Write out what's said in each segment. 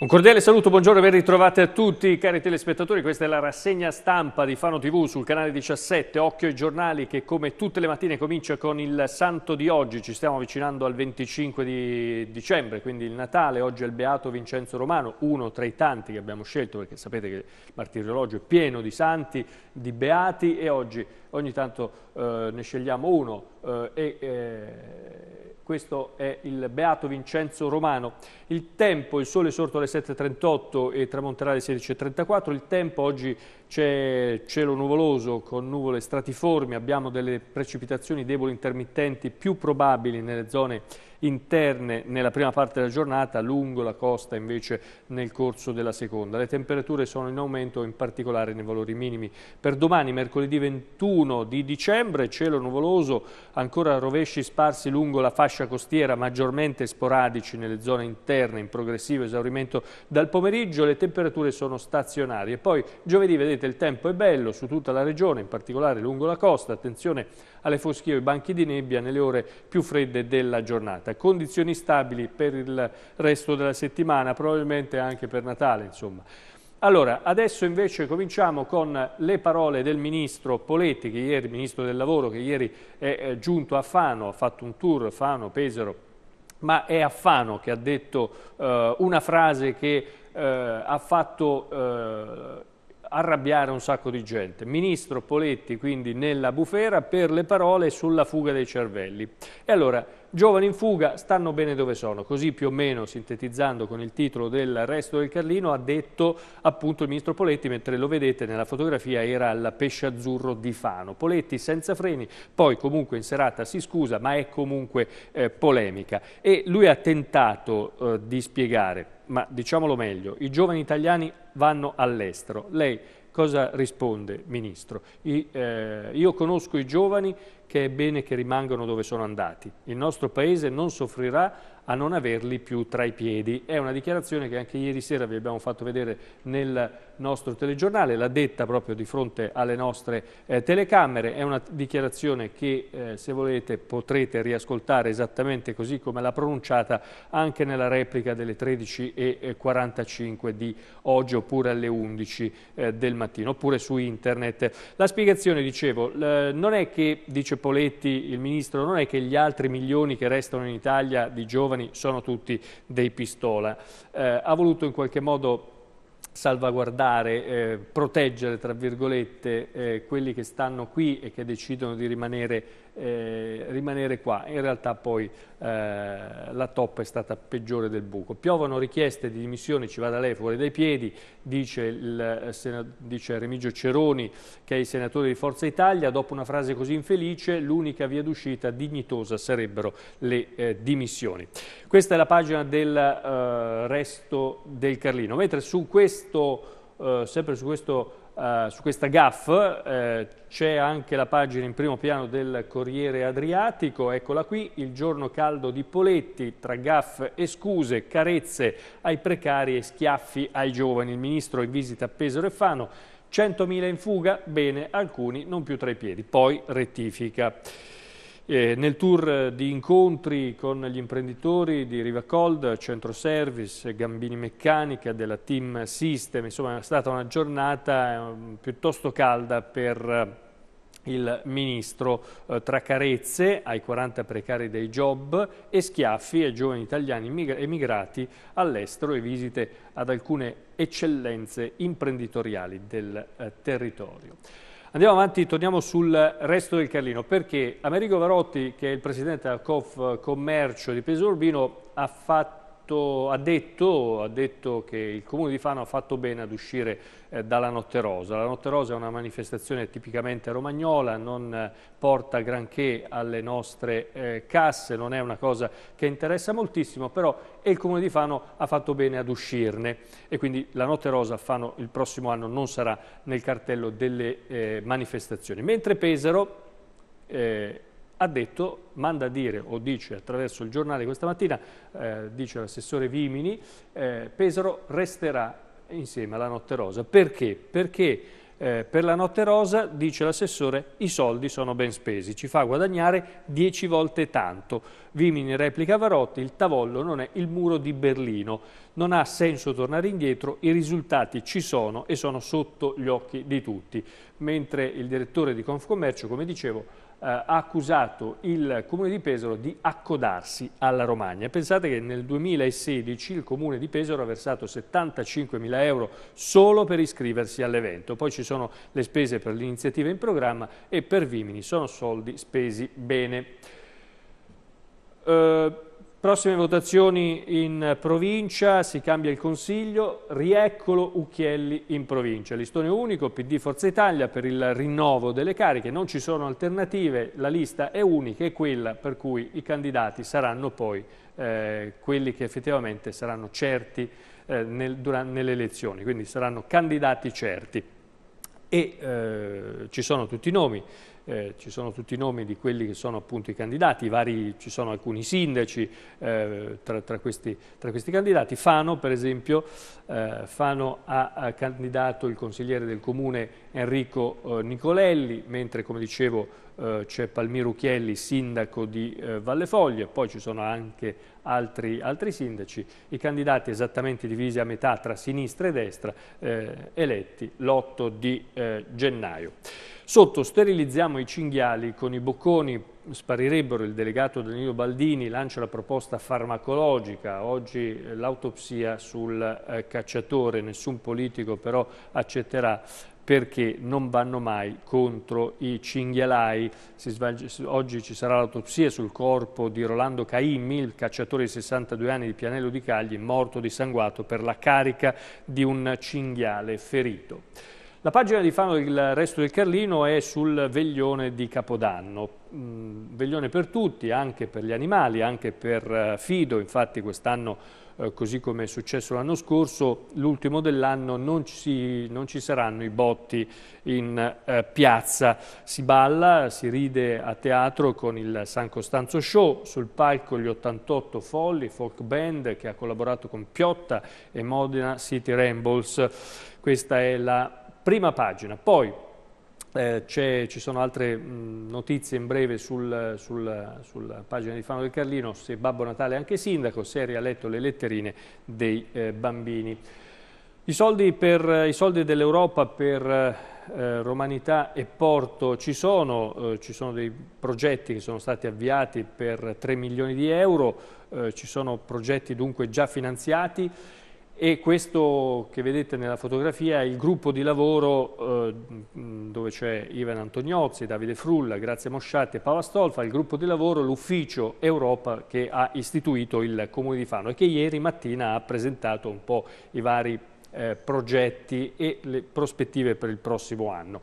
Un cordiale saluto, buongiorno e ben ritrovati a tutti cari telespettatori, questa è la rassegna stampa di Fano TV sul canale 17, Occhio ai giornali che come tutte le mattine comincia con il santo di oggi, ci stiamo avvicinando al 25 di dicembre, quindi il Natale, oggi è il Beato Vincenzo Romano, uno tra i tanti che abbiamo scelto perché sapete che il martirologio è pieno di santi, di beati e oggi ogni tanto eh, ne scegliamo uno eh, e eh, questo è il Beato Vincenzo Romano. Il tempo, il sole è sorto alle 7.38 e tramonterà alle 16.34, il tempo oggi c'è cielo nuvoloso con nuvole stratiformi, abbiamo delle precipitazioni deboli intermittenti più probabili nelle zone interne nella prima parte della giornata, lungo la costa invece nel corso della seconda. Le temperature sono in aumento in particolare nei valori minimi. Per domani, mercoledì 21 di dicembre, cielo nuvoloso, ancora rovesci sparsi lungo la fascia costiera, maggiormente sporadici nelle zone interne, in progressivo esaurimento dal pomeriggio, le temperature sono stazionarie. Poi giovedì vedete vedete il tempo è bello su tutta la regione, in particolare lungo la costa, attenzione alle foschie e ai banchi di nebbia nelle ore più fredde della giornata. Condizioni stabili per il resto della settimana, probabilmente anche per Natale, insomma. Allora, adesso invece cominciamo con le parole del ministro Poletti, che ieri, ministro del lavoro, che ieri è giunto a Fano, ha fatto un tour Fano, Pesaro, ma è a Fano che ha detto eh, una frase che eh, ha fatto eh, arrabbiare un sacco di gente. Ministro Poletti quindi nella bufera per le parole sulla fuga dei cervelli. E allora, giovani in fuga stanno bene dove sono, così più o meno sintetizzando con il titolo del resto del Carlino ha detto appunto il ministro Poletti, mentre lo vedete nella fotografia era al pesce azzurro di Fano. Poletti senza freni, poi comunque in serata si scusa, ma è comunque eh, polemica. E lui ha tentato eh, di spiegare, ma diciamolo meglio, i giovani italiani vanno all'estero. Lei cosa risponde, Ministro? I, eh, io conosco i giovani che è bene che rimangano dove sono andati. Il nostro Paese non soffrirà a non averli più tra i piedi. È una dichiarazione che anche ieri sera vi abbiamo fatto vedere nel nostro telegiornale, l'ha detta proprio di fronte alle nostre eh, telecamere, è una dichiarazione che eh, se volete potrete riascoltare esattamente così come l'ha pronunciata anche nella replica delle 13.45 eh, di oggi oppure alle 11 eh, del mattino, oppure su internet. La spiegazione, dicevo, non è che, dice Poletti, il Ministro, non è che gli altri milioni che restano in Italia di giovani giovani sono tutti dei pistola. Eh, ha voluto in qualche modo salvaguardare, eh, proteggere, tra virgolette, eh, quelli che stanno qui e che decidono di rimanere eh, rimanere qua. In realtà poi eh, la toppa è stata peggiore del buco. Piovono richieste di dimissioni, ci vada lei fuori dai piedi, dice, il, eh, dice Remigio Ceroni che è il senatore di Forza Italia, dopo una frase così infelice l'unica via d'uscita dignitosa sarebbero le eh, dimissioni. Questa è la pagina del eh, resto del Carlino, mentre su questo, eh, sempre su questo eh, su questa GAF eh, c'è anche la pagina in primo piano del Corriere Adriatico, eccola qui, il giorno caldo di Poletti, tra GAF e scuse, carezze ai precari e schiaffi ai giovani. Il ministro in visita a Pesaro e Fano, 100.000 in fuga, bene, alcuni non più tra i piedi, poi rettifica eh, nel tour di incontri con gli imprenditori di Rivacold, Centro Service, Gambini Meccanica, della Team System, insomma è stata una giornata ehm, piuttosto calda per eh, il ministro eh, tra carezze ai 40 precari dei job e schiaffi ai giovani italiani emigrati all'estero e visite ad alcune eccellenze imprenditoriali del eh, territorio. Andiamo avanti, torniamo sul resto del Carlino, perché Amerigo Varotti, che è il presidente del COF Commercio di Pesorbino, ha fatto fatto, ha, detto, ha, detto, che il Comune di Fano ha fatto bene ad uscire eh, dalla Notte Rosa. La Notte Rosa è una manifestazione tipicamente romagnola, non eh, porta granché alle nostre eh, casse, non è una cosa che interessa moltissimo, però il Comune di Fano ha fatto bene ad uscirne e quindi la Notte Rosa a Fano il prossimo anno non sarà nel cartello delle eh, manifestazioni. Mentre Pesaro... Eh, ha detto, manda a dire o dice attraverso il giornale questa mattina, eh, dice l'assessore Vimini, eh, Pesaro resterà insieme alla Notte Rosa. Perché? Perché eh, per la Notte Rosa, dice l'assessore, i soldi sono ben spesi, ci fa guadagnare dieci volte tanto. Vimini replica Varotti, il tavollo non è il muro di Berlino, non ha senso tornare indietro, i risultati ci sono e sono sotto gli occhi di tutti. Mentre il direttore di Confcommercio, come dicevo, eh, ha accusato il Comune di Pesaro di accodarsi alla Romagna. Pensate che nel 2016 il Comune di Pesaro ha versato 75 mila euro solo per iscriversi all'evento. Poi ci sono le spese per l'iniziativa in programma e per Vimini sono soldi spesi bene. Uh, Prossime votazioni in provincia, si cambia il consiglio, rieccolo Ucchielli in provincia. Listone unico, PD Forza Italia per il rinnovo delle cariche, non ci sono alternative, la lista è unica è quella per cui i candidati saranno poi eh, quelli che effettivamente saranno certi eh, nel, durante, nelle elezioni, quindi saranno candidati certi. E eh, ci sono tutti i nomi eh, ci sono tutti i nomi di quelli che sono appunto i candidati, i vari, ci sono alcuni sindaci eh, tra, tra, questi, tra, questi, candidati. Fano per esempio, eh, Fano ha, ha, candidato il consigliere del comune Enrico eh, Nicolelli, mentre come dicevo eh, c'è Palmiro Chielli, sindaco di eh, Vallefoglie, poi ci sono anche altri, altri, sindaci, i candidati esattamente divisi a metà tra sinistra e destra, eletti l'8 di gennaio. Sotto sterilizziamo i cinghiali con i bocconi, sparirebbero il delegato Danilo Baldini, lancia la proposta farmacologica, oggi eh, l'autopsia sul eh, cacciatore, nessun politico però accetterà perché non vanno mai contro i cinghialai. Svolge, oggi ci sarà l'autopsia sul corpo di Rolando Caimmi, il cacciatore di 62 anni di Pianello di Cagli, morto dissanguato per la carica di un cinghiale ferito. La pagina di Fano del resto del Carlino è sul veglione di Capodanno, mm, veglione per tutti, anche per gli animali, anche per eh, Fido, infatti quest'anno eh, così come è successo l'anno scorso, l'ultimo dell'anno non, non, ci saranno i botti in eh, piazza. Si balla, si ride a teatro con il San Costanzo Show, sul palco gli 88 Folli, folk band che ha collaborato con Piotta e Modena City Rambles. Questa è la prima pagina. Poi eh, ci sono altre mh, notizie in breve sul, sul, sulla pagina di Fano del Carlino, se Babbo Natale è anche sindaco, se ha riletto le letterine dei eh, bambini. I soldi, soldi dell'Europa per eh, Romanità e Porto ci sono, eh, ci sono dei progetti che sono stati avviati per 3 milioni di euro, eh, ci sono progetti dunque già finanziati e questo che vedete nella fotografia è il gruppo di lavoro eh, dove c'è Ivan Antoniozzi, Davide Frulla, Grazia Mosciatti e Paola Stolfa, il gruppo di lavoro, l'ufficio Europa che ha istituito il Comune di Fano e che ieri mattina ha presentato un po' i vari eh, progetti e le prospettive per il prossimo anno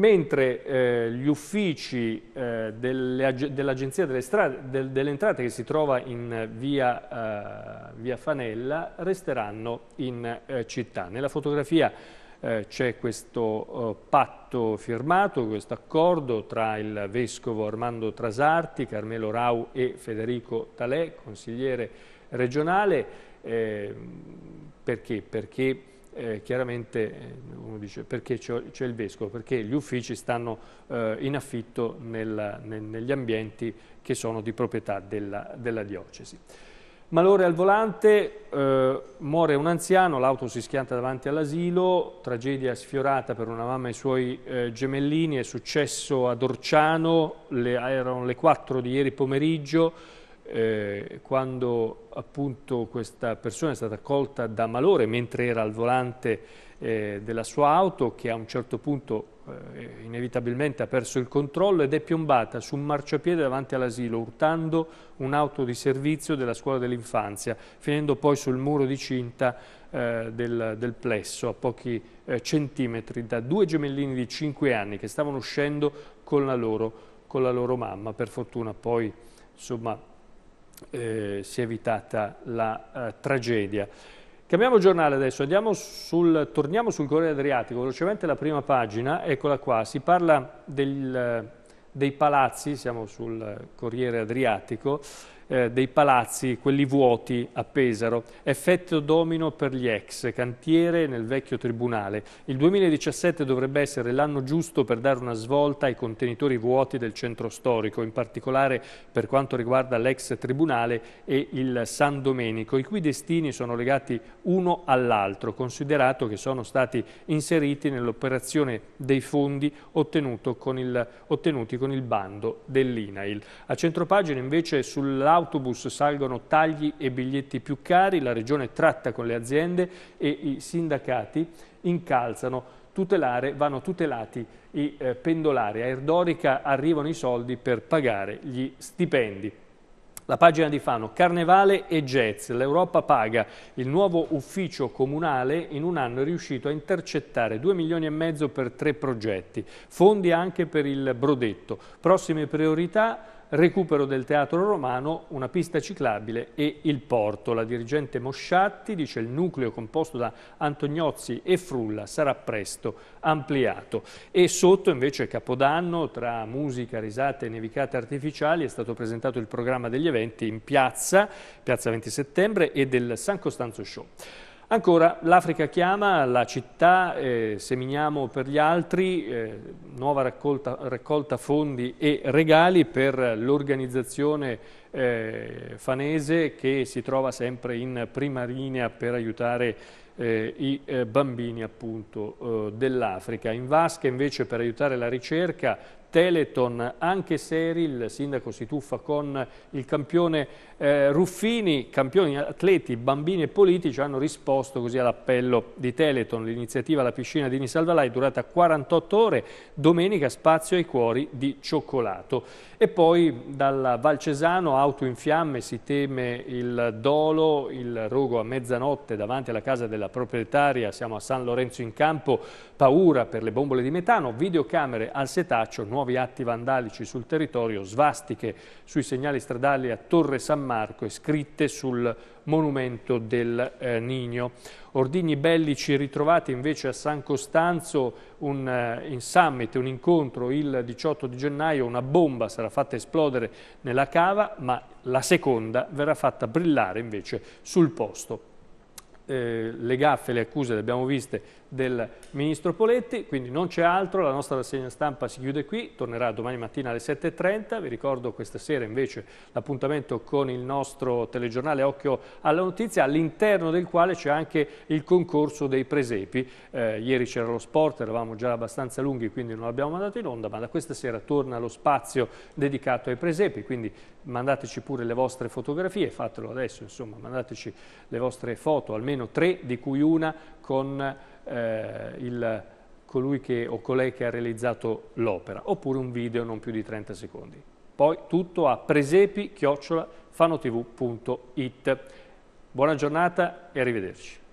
mentre eh, gli uffici eh, dell'Agenzia dell delle, Entrate che si trova in via, eh, via Fanella resteranno in eh, città. Nella fotografia eh, c'è questo eh, patto firmato, questo accordo tra il Vescovo Armando Trasarti, Carmelo Rau e Federico Talè, consigliere regionale, ehm, perché? Perché eh, chiaramente eh, uno dice perché c'è il vescovo, perché gli uffici stanno eh, in affitto nel, nel, negli ambienti che sono di proprietà della, della diocesi. Malore al volante, eh, muore un anziano, l'auto si schianta davanti all'asilo, tragedia sfiorata per una mamma e i suoi eh, gemellini, è successo ad Orciano, le, erano le 4 di ieri pomeriggio, eh, quando appunto questa persona è stata colta da malore mentre era al volante eh, della sua auto che a un certo punto eh, inevitabilmente ha perso il controllo ed è piombata su un marciapiede davanti all'asilo urtando un'auto di servizio della scuola dell'infanzia finendo poi sul muro di cinta eh, del, del, plesso a pochi eh, centimetri da due gemellini di 5 anni che stavano uscendo con la loro, con la loro mamma per fortuna poi insomma eh, si è evitata la eh, tragedia. Cambiamo giornale adesso, sul, torniamo sul Corriere Adriatico, velocemente la prima pagina, eccola qua, si parla del, eh, dei palazzi, siamo sul Corriere Adriatico, eh, dei palazzi, quelli vuoti a Pesaro, effetto domino per gli ex, cantiere nel vecchio tribunale. Il 2017 dovrebbe essere l'anno giusto per dare una svolta ai contenitori vuoti del centro storico, in particolare per quanto riguarda l'ex tribunale e il San Domenico, i cui destini sono legati uno all'altro, considerato che sono stati inseriti nell'operazione dei fondi ottenuti con il bando dell'INAIL. A centropagina invece sull'auto autobus salgono tagli e biglietti più cari, la Regione tratta con le aziende e i sindacati incalzano tutelare, vanno tutelati i eh, pendolari. A Erdorica arrivano i soldi per pagare gli stipendi. La pagina di Fano, Carnevale e Jazz, l'Europa paga. Il nuovo ufficio comunale in un anno è riuscito a intercettare 2 milioni e mezzo per tre progetti. Fondi anche per il Brodetto. Prossime priorità recupero del teatro romano, una pista ciclabile e il porto. La dirigente Mosciatti dice che il nucleo composto da Antoniozzi e Frulla sarà presto ampliato. E sotto invece Capodanno, tra musica, risate e nevicate artificiali, è stato presentato il programma degli eventi in piazza, piazza 20 settembre e del San Costanzo Show. Ancora, l'Africa chiama, la città, eh, seminiamo per gli altri, eh, nuova raccolta, raccolta, fondi e regali per l'organizzazione eh, fanese che si trova sempre in prima linea per aiutare eh, i eh, bambini eh, dell'Africa. In vasca invece per aiutare la ricerca Teleton, anche Seril, sindaco si tuffa con il campione eh, Ruffini, campioni, atleti, bambini e politici hanno risposto così all'appello di Teleton, l'iniziativa La piscina di Nisalvalai durata 48 ore, domenica spazio ai cuori di cioccolato. E poi dalla Valcesano, auto in fiamme, si teme il dolo, il rogo a mezzanotte davanti alla casa della proprietaria, siamo a San Lorenzo in campo, paura per le bombole di metano, videocamere al setaccio, nuovi atti vandalici sul territorio, svastiche sui segnali stradali a Torre San Marco, Marco e scritte sul monumento del eh, Nino. Ordigni bellici ritrovati invece a San Costanzo un, eh, in summit, un incontro il 18 di gennaio, una bomba sarà fatta esplodere nella cava ma la seconda verrà fatta brillare invece sul posto. Eh, le gaffe, le accuse le abbiamo viste del Ministro Poletti, quindi non c'è altro, la nostra rassegna stampa si chiude qui, tornerà domani mattina alle 7.30, vi ricordo questa sera invece l'appuntamento con il nostro telegiornale Occhio alla Notizia, all'interno del quale c'è anche il concorso dei presepi, eh, ieri c'era lo sport, eravamo già abbastanza lunghi quindi non l'abbiamo mandato in onda, ma da questa sera torna lo spazio dedicato ai presepi, quindi mandateci pure le vostre fotografie, fatelo adesso insomma, mandateci le vostre foto, almeno tre di cui una con eh, il, colui che, o colei che ha realizzato l'opera, oppure un video non più di 30 secondi. Poi tutto a presepi-fanotv.it. Buona giornata e arrivederci.